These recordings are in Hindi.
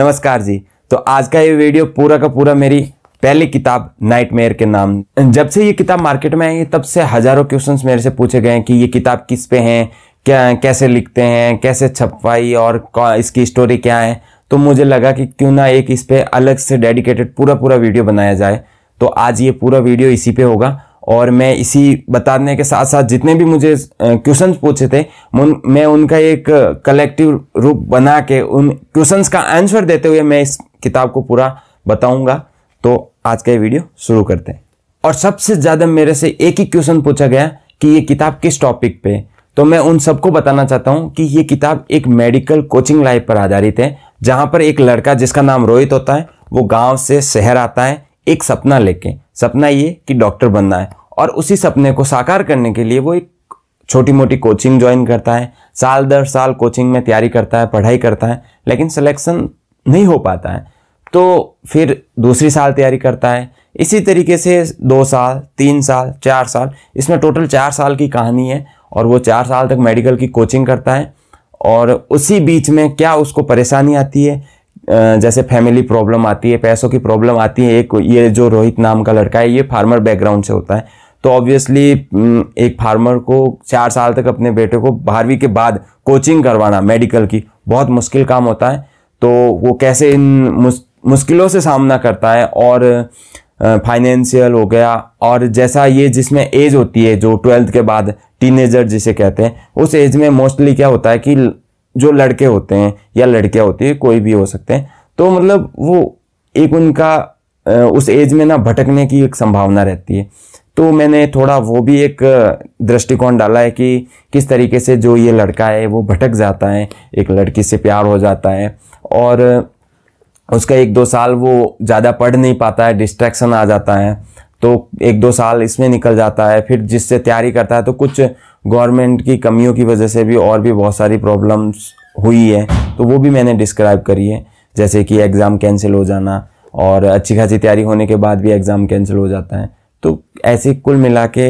नमस्कार जी तो आज का ये वीडियो पूरा का पूरा मेरी पहली किताब नाइट के नाम जब से ये किताब मार्केट में आई है तब से हजारों क्वेश्चंस मेरे से पूछे गए हैं कि ये किताब किस पे है क्या कैसे लिखते हैं कैसे छपवाई और इसकी स्टोरी क्या है तो मुझे लगा कि क्यों ना एक इस पर अलग से डेडिकेटेड पूरा पूरा वीडियो बनाया जाए तो आज ये पूरा वीडियो इसी पे होगा और मैं इसी बताने के साथ साथ जितने भी मुझे क्वेश्चंस पूछे थे मैं उनका एक कलेक्टिव रूप बना के उन क्वेश्चंस का आंसर देते हुए मैं इस किताब को पूरा बताऊंगा तो आज का ये वीडियो शुरू करते हैं और सबसे ज़्यादा मेरे से एक ही क्वेश्चन पूछा गया कि ये किताब किस टॉपिक पे तो मैं उन सबको बताना चाहता हूँ कि ये किताब एक मेडिकल कोचिंग लाइफ पर आधारित है जहाँ पर एक लड़का जिसका नाम रोहित होता है वो गाँव से शहर आता है एक सपना लेके सपना ये कि डॉक्टर बनना है और उसी सपने को साकार करने के लिए वो एक छोटी मोटी कोचिंग ज्वाइन करता है साल दर साल कोचिंग में तैयारी करता है पढ़ाई करता है लेकिन सिलेक्शन नहीं हो पाता है तो फिर दूसरी साल तैयारी करता है इसी तरीके से दो साल तीन साल चार साल इसमें टोटल चार साल की कहानी है और वो चार साल तक मेडिकल की कोचिंग करता है और उसी बीच में क्या उसको परेशानी आती है जैसे फैमिली प्रॉब्लम आती है पैसों की प्रॉब्लम आती है एक ये जो रोहित नाम का लड़का है ये फार्मर बैकग्राउंड से होता है तो ऑब्वियसली एक फार्मर को चार साल तक अपने बेटे को बारहवीं के बाद कोचिंग करवाना मेडिकल की बहुत मुश्किल काम होता है तो वो कैसे इन मुश्किलों से सामना करता है और फाइनेंशियल हो गया और जैसा ये जिसमें एज होती है जो ट्वेल्थ के बाद टीनेजर जिसे कहते हैं उस एज में मोस्टली क्या होता है कि जो लड़के होते हैं या लड़कियाँ होती है कोई भी हो सकते हैं तो मतलब वो एक उनका उस एज में ना भटकने की एक संभावना रहती है तो मैंने थोड़ा वो भी एक दृष्टिकोण डाला है कि किस तरीके से जो ये लड़का है वो भटक जाता है एक लड़की से प्यार हो जाता है और उसका एक दो साल वो ज़्यादा पढ़ नहीं पाता है डिस्ट्रैक्शन आ जाता है तो एक दो साल इसमें निकल जाता है फिर जिससे तैयारी करता है तो कुछ गवर्नमेंट की कमियों की वजह से भी और भी बहुत सारी प्रॉब्लम्स हुई है तो वो भी मैंने डिस्क्राइब करी है जैसे कि एग्ज़ाम कैंसिल हो जाना और अच्छी खासी तैयारी होने के बाद भी एग्ज़ाम कैंसिल हो जाता है तो ऐसे कुल मिला के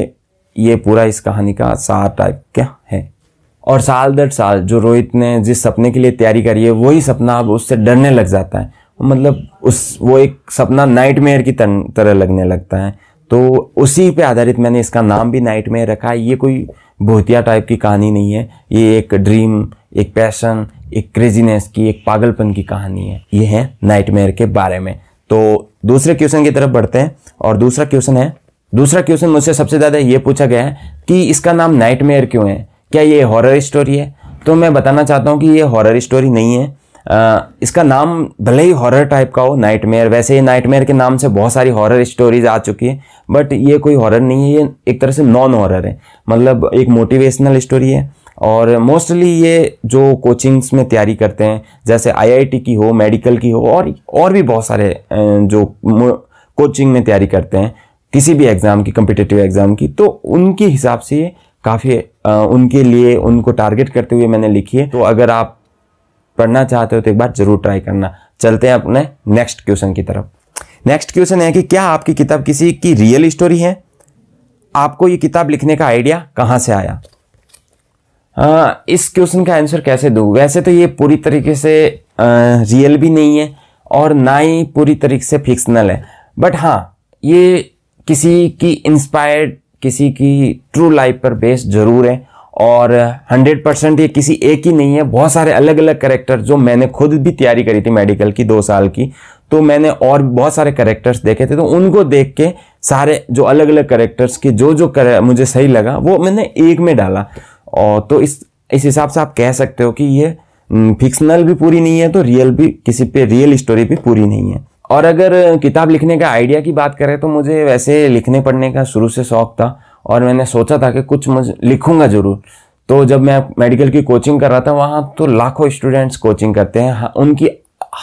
ये पूरा इस कहानी का सार टाइप क्या है और साल दर साल जो रोहित ने जिस सपने के लिए तैयारी करी है वही सपना अब उससे डरने लग जाता है मतलब उस वो एक सपना नाइट की तरह लगने लगता है तो उसी पे आधारित मैंने इसका नाम भी नाइट रखा है ये कोई भूतिया टाइप की कहानी नहीं है ये एक ड्रीम एक पैशन एक क्रेजीनेस की एक पागलपन की कहानी है ये है नाइटमेयर के बारे में तो दूसरे क्वेश्चन की तरफ बढ़ते हैं और दूसरा क्वेश्चन है दूसरा क्वेश्चन मुझसे सबसे ज़्यादा ये पूछा गया है कि इसका नाम नाइटमेयर क्यों है क्या ये हॉरर स्टोरी है तो मैं बताना चाहता हूँ कि ये हॉरर स्टोरी नहीं है इसका नाम भले ही हॉरर टाइप का हो नाइटमेयर वैसे ये नाइटमेयर के नाम से बहुत सारी हॉरर स्टोरीज आ चुकी है बट ये कोई हॉरर नहीं है ये एक तरह से नॉन हॉरर है मतलब एक मोटिवेशनल स्टोरी है और मोस्टली ये जो कोचिंग्स में तैयारी करते हैं जैसे आईआईटी की हो मेडिकल की हो और और भी बहुत सारे जो कोचिंग में तैयारी करते हैं किसी भी एग्ज़ाम की कम्पिटेटिव एग्ज़ाम की तो उनके हिसाब से काफ़ी उनके लिए उनको टारगेट करते हुए मैंने लिखी है तो अगर आप पढ़ना चाहते हो तो एक बार जरूर ट्राई करना चलते हैं अपने नेक्स्ट क्वेश्चन की तरफ नेक्स्ट क्वेश्चन है कि क्या आपकी किताब किसी की रियल स्टोरी है आपको ये किताब लिखने का आइडिया कहाँ से आया आ, इस क्वेश्चन का आंसर कैसे दूँ वैसे तो ये पूरी तरीके से आ, रियल भी नहीं है और ना ही पूरी तरीके से फिक्सनल है बट हाँ ये किसी की इंस्पायर्ड किसी की ट्रू लाइफ पर बेस्ड जरूर है और 100 परसेंट ये किसी एक ही नहीं है बहुत सारे अलग अलग करेक्टर जो मैंने खुद भी तैयारी करी थी मेडिकल की दो साल की तो मैंने और बहुत सारे करेक्टर्स देखे थे तो उनको देख के सारे जो अलग अलग करेक्टर्स के जो जो कर, मुझे सही लगा वो मैंने एक में डाला और तो इस इस हिसाब से आप कह सकते हो कि ये फिक्सनल भी पूरी नहीं है तो रियल भी किसी पे रियल स्टोरी भी पूरी नहीं है और अगर किताब लिखने का आइडिया की बात करें तो मुझे वैसे लिखने पढ़ने का शुरू से शौक था और मैंने सोचा था कि कुछ मुझे लिखूंगा ज़रूर तो जब मैं मेडिकल की कोचिंग कर रहा था वहाँ तो लाखों स्टूडेंट्स कोचिंग करते हैं हाँ, उनकी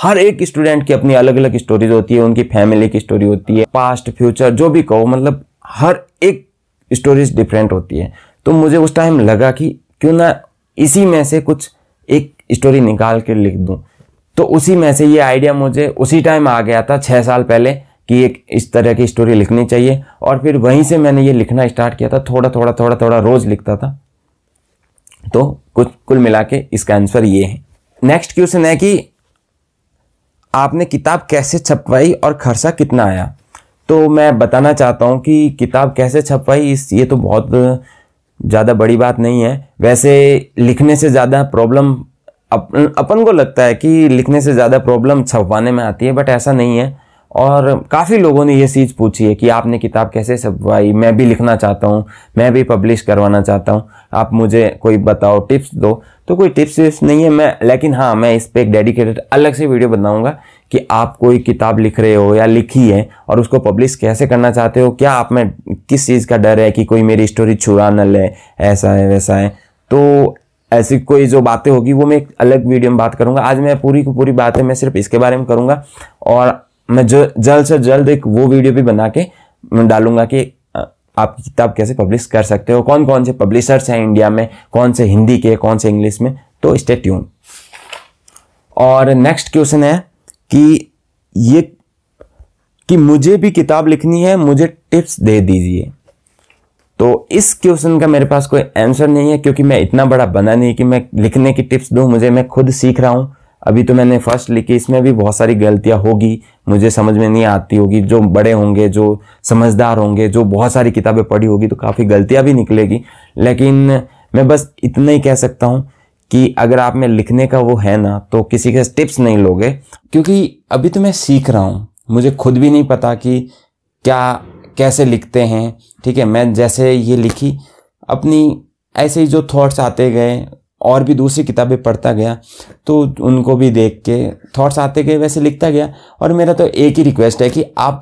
हर एक स्टूडेंट की अपनी अलग अलग स्टोरीज होती है उनकी फैमिली की स्टोरी होती है पास्ट फ्यूचर जो भी कहो मतलब हर एक स्टोरीज डिफरेंट होती है तो मुझे उस टाइम लगा कि क्यों ना इसी में से कुछ एक स्टोरी निकाल के लिख दूँ तो उसी में से ये आइडिया मुझे उसी टाइम आ गया था छः साल पहले कि एक इस तरह की स्टोरी लिखनी चाहिए और फिर वहीं से मैंने ये लिखना स्टार्ट किया था थोड़ा थोड़ा थोड़ा थोड़ा रोज़ लिखता था तो कुछ कुल मिला के इसका आंसर ये है नेक्स्ट क्वेश्चन है कि आपने किताब कैसे छपवाई और खर्चा कितना आया तो मैं बताना चाहता हूँ कि किताब कैसे छपवाई इस ये तो बहुत ज़्यादा बड़ी बात नहीं है वैसे लिखने से ज़्यादा प्रॉब्लम अपन अपन को लगता है कि लिखने से ज़्यादा प्रॉब्लम छपवाने में आती है बट ऐसा नहीं है और काफ़ी लोगों ने ये चीज़ पूछी है कि आपने किताब कैसे छपवाई मैं भी लिखना चाहता हूँ मैं भी पब्लिश करवाना चाहता हूँ आप मुझे कोई बताओ टिप्स दो तो कोई टिप्स विप्स नहीं है मैं लेकिन हाँ मैं इस पर एक डेडिकेटेड अलग से वीडियो बनाऊँगा कि आप कोई किताब लिख रहे हो या लिखी है और उसको पब्लिश कैसे करना चाहते हो क्या आप में किस चीज़ का डर है कि कोई मेरी स्टोरी छुड़ा न ले ऐसा है वैसा है तो ऐसी कोई जो बातें होगी वो मैं एक अलग वीडियो में बात करूँगा आज मैं पूरी की पूरी बातें मैं सिर्फ इसके बारे में करूँगा और मैं जो जल्द से जल्द एक वो वीडियो भी बना के डालूंगा कि आप किताब कैसे पब्लिश कर सकते हो कौन कौन से पब्लिशर्स हैं इंडिया में कौन से हिंदी के कौन से इंग्लिश में तो स्टे ट्यून और नेक्स्ट क्वेश्चन है कि ये कि मुझे भी किताब लिखनी है मुझे टिप्स दे दीजिए तो इस क्वेश्चन का मेरे पास कोई आंसर नहीं है क्योंकि मैं इतना बड़ा बना नहीं कि मैं लिखने की टिप्स दूं मुझे मैं खुद सीख रहा हूं अभी तो मैंने फर्स्ट लिखी इसमें भी बहुत सारी गलतियाँ होगी मुझे समझ में नहीं आती होगी जो बड़े होंगे जो समझदार होंगे जो बहुत सारी किताबें पढ़ी होगी तो काफ़ी गलतियाँ भी निकलेगी लेकिन मैं बस इतना ही कह सकता हूँ कि अगर आप में लिखने का वो है ना तो किसी के टिप्स नहीं लोगे क्योंकि अभी तो मैं सीख रहा हूँ मुझे खुद भी नहीं पता कि क्या कैसे लिखते हैं ठीक है मैं जैसे ये लिखी अपनी ऐसे ही जो थॉट्स आते गए और भी दूसरी किताबें पढ़ता गया तो उनको भी देख के थॉट्स आते गए वैसे लिखता गया और मेरा तो एक ही रिक्वेस्ट है कि आप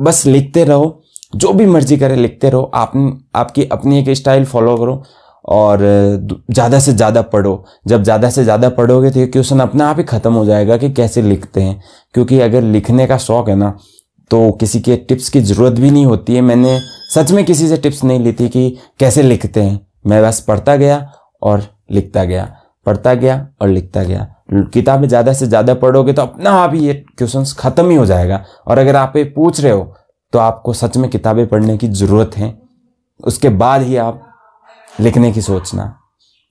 बस लिखते रहो जो भी मर्जी करें लिखते रहो आप आपकी अपनी एक स्टाइल फॉलो करो और ज़्यादा से ज़्यादा पढ़ो जब ज़्यादा से ज़्यादा पढ़ोगे तो ये क्वेश्चन अपने आप ही ख़त्म हो जाएगा कि कैसे लिखते हैं क्योंकि अगर लिखने का शौक़ है ना तो किसी के टिप्स की ज़रूरत भी नहीं होती है मैंने सच में किसी से टिप्स नहीं ली थी कि कैसे लिखते हैं मैं बस पढ़ता गया और लिखता गया पढ़ता गया और लिखता गया किताब में ज़्यादा से ज़्यादा पढ़ोगे तो अपना आप ही ये क्वेश्चन ख़त्म ही हो जाएगा और अगर आप ये पूछ रहे हो तो आपको सच में किताबें पढ़ने की ज़रूरत है उसके बाद ही आप लिखने की सोचना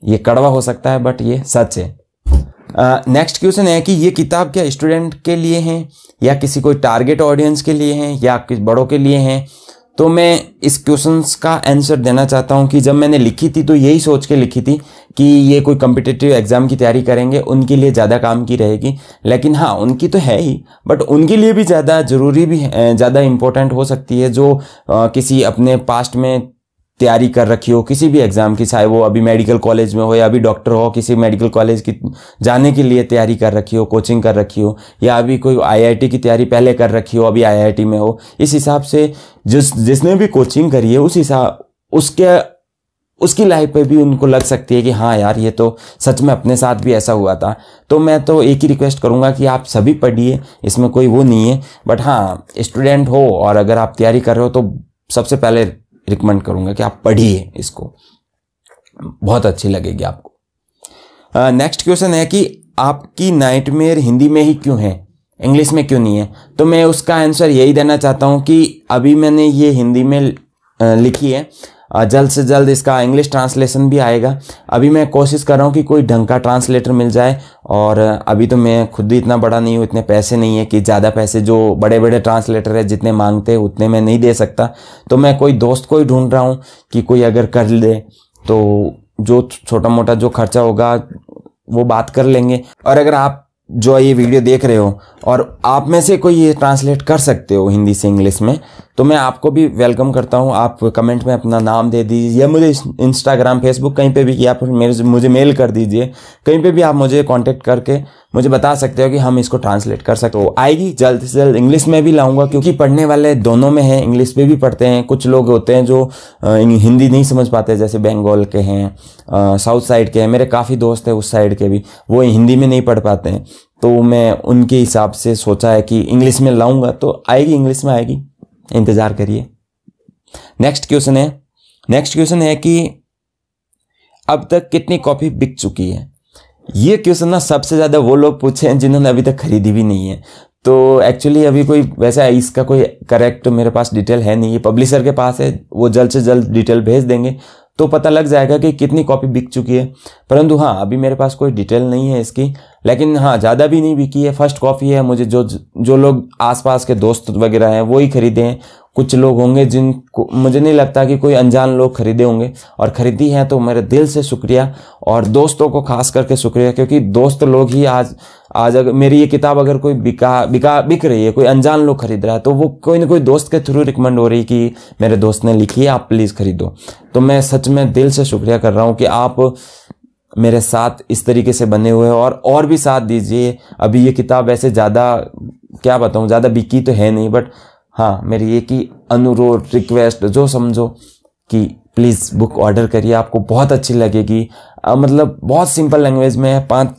ये कड़वा हो सकता है बट ये सच है नेक्स्ट uh, क्वेश्चन है कि ये किताब क्या स्टूडेंट के लिए हैं या किसी कोई टारगेट ऑडियंस के लिए हैं या किस बड़ों के लिए हैं तो मैं इस क्वेश्चन का आंसर देना चाहता हूँ कि जब मैंने लिखी थी तो यही सोच के लिखी थी कि ये कोई कम्पिटेटिव एग्ज़ाम की तैयारी करेंगे उनके लिए ज़्यादा काम की रहेगी लेकिन हाँ उनकी तो है ही बट उनके लिए भी ज़्यादा ज़रूरी भी ज़्यादा इम्पोर्टेंट हो सकती है जो आ, किसी अपने पास्ट में तैयारी कर रखी हो किसी भी एग्ज़ाम की चाहे वो अभी मेडिकल कॉलेज में हो या अभी डॉक्टर हो किसी मेडिकल कॉलेज की जाने के लिए तैयारी कर रखी हो कोचिंग कर रखी हो या अभी कोई आईआईटी की तैयारी पहले कर रखी हो अभी आईआईटी में हो इस हिसाब से जिस जिसने भी कोचिंग करी है उस हिसाब उसके उसकी लाइफ पे भी उनको लग सकती है कि हाँ यार ये तो सच में अपने साथ भी ऐसा हुआ था तो मैं तो एक ही रिक्वेस्ट करूँगा कि आप सभी पढ़िए इसमें कोई वो नहीं है बट हाँ स्टूडेंट हो और अगर आप तैयारी कर रहे हो तो सबसे पहले रिकमेंड करूँगा कि आप पढ़िए इसको बहुत अच्छी लगेगी आपको नेक्स्ट क्वेश्चन है कि आपकी नाइटमेयर हिंदी में ही क्यों है इंग्लिश में क्यों नहीं है तो मैं उसका आंसर यही देना चाहता हूँ कि अभी मैंने ये हिंदी में लिखी है जल्द से जल्द इसका इंग्लिश ट्रांसलेशन भी आएगा अभी मैं कोशिश कर रहा हूँ कि कोई ढंग का ट्रांसलेटर मिल जाए और अभी तो मैं खुद ही इतना बड़ा नहीं हूँ इतने पैसे नहीं है कि ज़्यादा पैसे जो बड़े बड़े ट्रांसलेटर है जितने मांगते हैं उतने मैं नहीं दे सकता तो मैं कोई दोस्त को ही ढूंढ रहा हूँ कि कोई अगर कर ले तो जो छोटा मोटा जो खर्चा होगा वो बात कर लेंगे और अगर आप जो ये वीडियो देख रहे हो और आप में से कोई ये ट्रांसलेट कर सकते हो हिंदी से इंग्लिश में तो मैं आपको भी वेलकम करता हूँ आप कमेंट में अपना नाम दे दीजिए या मुझे इंस्टाग्राम फेसबुक कहीं पे भी या फिर मेरे मुझे मेल कर दीजिए कहीं पे भी आप मुझे कांटेक्ट करके मुझे बता सकते हो कि हम इसको ट्रांसलेट कर सकते हो तो आएगी जल्द से जल्द इंग्लिश में भी लाऊंगा क्योंकि पढ़ने वाले दोनों में हैं इंग्लिश में भी पढ़ते हैं कुछ लोग होते हैं जो हिंदी नहीं समझ पाते जैसे बंगाल के हैं साउथ साइड के हैं मेरे काफ़ी दोस्त हैं उस साइड के भी वो हिंदी में नहीं पढ़ पाते हैं तो मैं उनके हिसाब से सोचा है कि इंग्लिश में लाऊंगा तो आएगी इंग्लिश में आएगी इंतज़ार करिए नेक्स्ट क्वेश्चन है नेक्स्ट क्वेश्चन है कि अब तक कितनी कॉपी बिक चुकी है ये क्वेश्चन ना सबसे ज़्यादा वो लोग पूछे हैं जिन्होंने अभी तक खरीदी भी नहीं है तो एक्चुअली अभी कोई वैसा इसका कोई करेक्ट मेरे पास डिटेल है नहीं ये पब्लिशर के पास है वो जल्द से जल्द डिटेल भेज देंगे तो पता लग जाएगा कि कितनी कॉपी बिक चुकी है परंतु हाँ अभी मेरे पास कोई डिटेल नहीं है इसकी लेकिन हाँ ज़्यादा भी नहीं बिकी है फर्स्ट कॉफ़ी है मुझे जो जो लोग आसपास के दोस्त वगैरह हैं वो ही खरीदे हैं कुछ लोग होंगे जिनको मुझे नहीं लगता कि कोई अनजान लोग खरीदे होंगे और ख़रीदी हैं तो मेरे दिल से शुक्रिया और दोस्तों को खास करके शुक्रिया क्योंकि दोस्त लोग ही आज आज अगर मेरी ये किताब अगर कोई बिका बिका बिक रही है कोई अनजान लोग खरीद रहा है तो वो कोई ना कोई दोस्त के थ्रू रिकमेंड हो रही कि मेरे दोस्त ने लिखी है आप प्लीज़ खरीदो तो मैं सच में दिल से शुक्रिया कर रहा हूँ कि आप मेरे साथ इस तरीके से बने हुए हैं और और भी साथ दीजिए अभी ये किताब ऐसे ज़्यादा क्या बताऊँ ज़्यादा बिकी तो है नहीं बट हाँ मेरी ये ही अनुरोध रिक्वेस्ट जो समझो कि प्लीज़ बुक ऑर्डर करिए आपको बहुत अच्छी लगेगी आ, मतलब बहुत सिंपल लैंग्वेज में है पाँच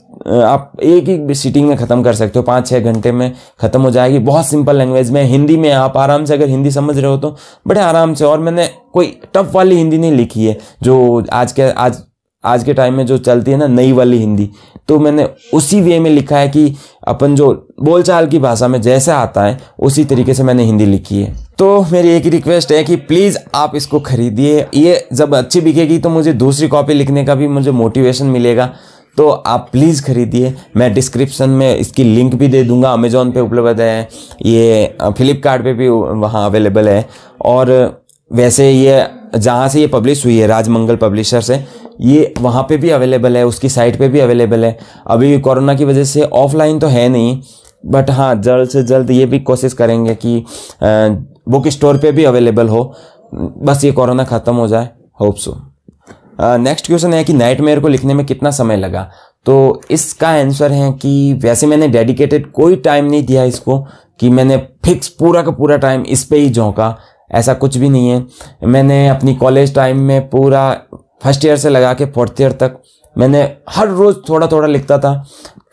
आप एक ही सीटिंग में ख़त्म कर सकते हो पाँच छः घंटे में ख़त्म हो जाएगी बहुत सिंपल लैंग्वेज में हिंदी में आप आराम से अगर हिंदी समझ रहे हो तो बड़े आराम से और मैंने कोई टफ वाली हिंदी नहीं लिखी है जो आज के आज आज के टाइम में जो चलती है ना नई वाली हिंदी तो मैंने उसी वे में लिखा है कि अपन जो बोलचाल की भाषा में जैसा आता है उसी तरीके से मैंने हिंदी लिखी है तो मेरी एक ही रिक्वेस्ट है कि प्लीज़ आप इसको खरीदिए ये जब अच्छी बिकेगी तो मुझे दूसरी कॉपी लिखने का भी मुझे मोटिवेशन मिलेगा तो आप प्लीज़ खरीदिए मैं डिस्क्रिप्शन में इसकी लिंक भी दे दूंगा अमेज़ोन पे उपलब्ध है ये फ्लिपकार्ट पे भी वहाँ अवेलेबल है और वैसे ये जहाँ से ये पब्लिश हुई है राजमंगल पब्लिशर से ये वहाँ पे भी अवेलेबल है उसकी साइट पे भी अवेलेबल है अभी कोरोना की वजह से ऑफलाइन तो है नहीं बट हाँ जल्द से जल्द ये भी कोशिश करेंगे कि बुक स्टोर पे भी अवेलेबल हो बस ये कोरोना ख़त्म हो जाए होप सो नेक्स्ट क्वेश्चन है कि नाइट मेयर को लिखने में कितना समय लगा तो इसका आंसर है कि वैसे मैंने डेडिकेटेड कोई टाइम नहीं दिया इसको कि मैंने फिक्स पूरा का पूरा टाइम इस पर ही झोंका ऐसा कुछ भी नहीं है मैंने अपनी कॉलेज टाइम में पूरा फर्स्ट ईयर से लगा के फोर्थ ईयर तक मैंने हर रोज़ थोड़ा थोड़ा लिखता था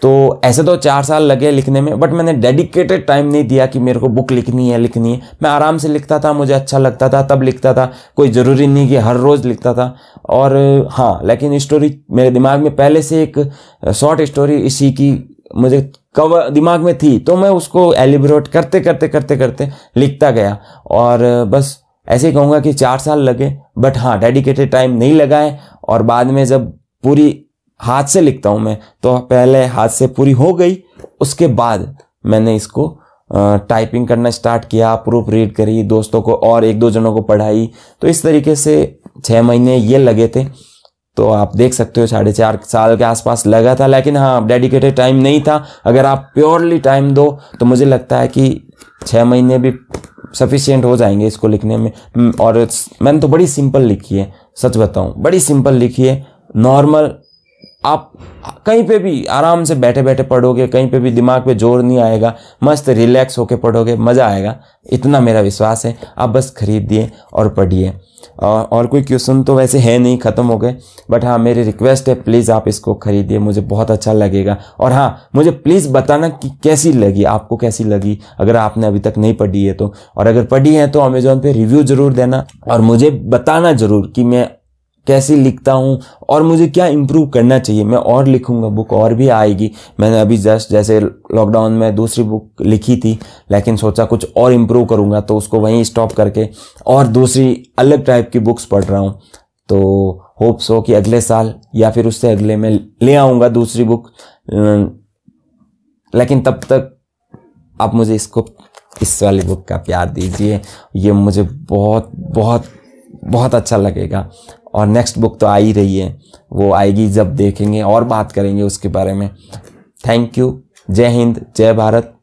तो ऐसे तो चार साल लगे लिखने में बट मैंने डेडिकेटेड टाइम नहीं दिया कि मेरे को बुक लिखनी है लिखनी है मैं आराम से लिखता था मुझे अच्छा लगता था तब लिखता था कोई ज़रूरी नहीं कि हर रोज़ लिखता था और हाँ लेकिन स्टोरी मेरे दिमाग में पहले से एक शॉर्ट स्टोरी इसी की मुझे कवर दिमाग में थी तो मैं उसको एलिब्रेट करते करते करते करते लिखता गया और बस ऐसे कहूँगा कि चार साल लगे बट हाँ डेडिकेटेड टाइम नहीं लगाए और बाद में जब पूरी हाथ से लिखता हूँ मैं तो पहले हाथ से पूरी हो गई उसके बाद मैंने इसको टाइपिंग करना स्टार्ट किया प्रूफ रीड करी दोस्तों को और एक दो जनों को पढ़ाई तो इस तरीके से छः महीने ये लगे थे तो आप देख सकते हो साढ़े चार साल के आसपास लगा था लेकिन हाँ डेडिकेटेड टाइम नहीं था अगर आप प्योरली टाइम दो तो मुझे लगता है कि छः महीने भी सफिशियंट हो जाएंगे इसको लिखने में हम्म, और मैंने तो बड़ी सिंपल लिखी है सच बताऊँ बड़ी सिंपल लिखी है नॉर्मल आप कहीं पे भी आराम से बैठे बैठे पढ़ोगे कहीं पे भी दिमाग पे जोर नहीं आएगा मस्त रिलैक्स होके पढ़ोगे मज़ा आएगा इतना मेरा विश्वास है आप बस खरीदिए और पढ़िए और कोई क्वेश्चन तो वैसे है नहीं ख़त्म हो गए बट हाँ मेरी रिक्वेस्ट है प्लीज़ आप इसको खरीदिए मुझे बहुत अच्छा लगेगा और हाँ मुझे प्लीज़ बताना कि कैसी लगी आपको कैसी लगी अगर आपने अभी तक नहीं पढ़ी है तो और अगर पढ़ी है तो अमेज़ोन पे रिव्यू ज़रूर देना और मुझे बताना ज़रूर कि मैं कैसे लिखता हूँ और मुझे क्या इम्प्रूव करना चाहिए मैं और लिखूँगा बुक और भी आएगी मैंने अभी जस्ट जैसे लॉकडाउन में दूसरी बुक लिखी थी लेकिन सोचा कुछ और इम्प्रूव करूँगा तो उसको वहीं स्टॉप करके और दूसरी अलग टाइप की बुक्स पढ़ रहा हूँ तो होप्स हो कि अगले साल या फिर उससे अगले में ले आऊँगा दूसरी बुक लेकिन तब तक आप मुझे इसको इस वाली बुक का प्यार दीजिए ये मुझे बहुत बहुत बहुत अच्छा लगेगा और नेक्स्ट बुक तो आ ही रही है वो आएगी जब देखेंगे और बात करेंगे उसके बारे में थैंक यू जय हिंद जय भारत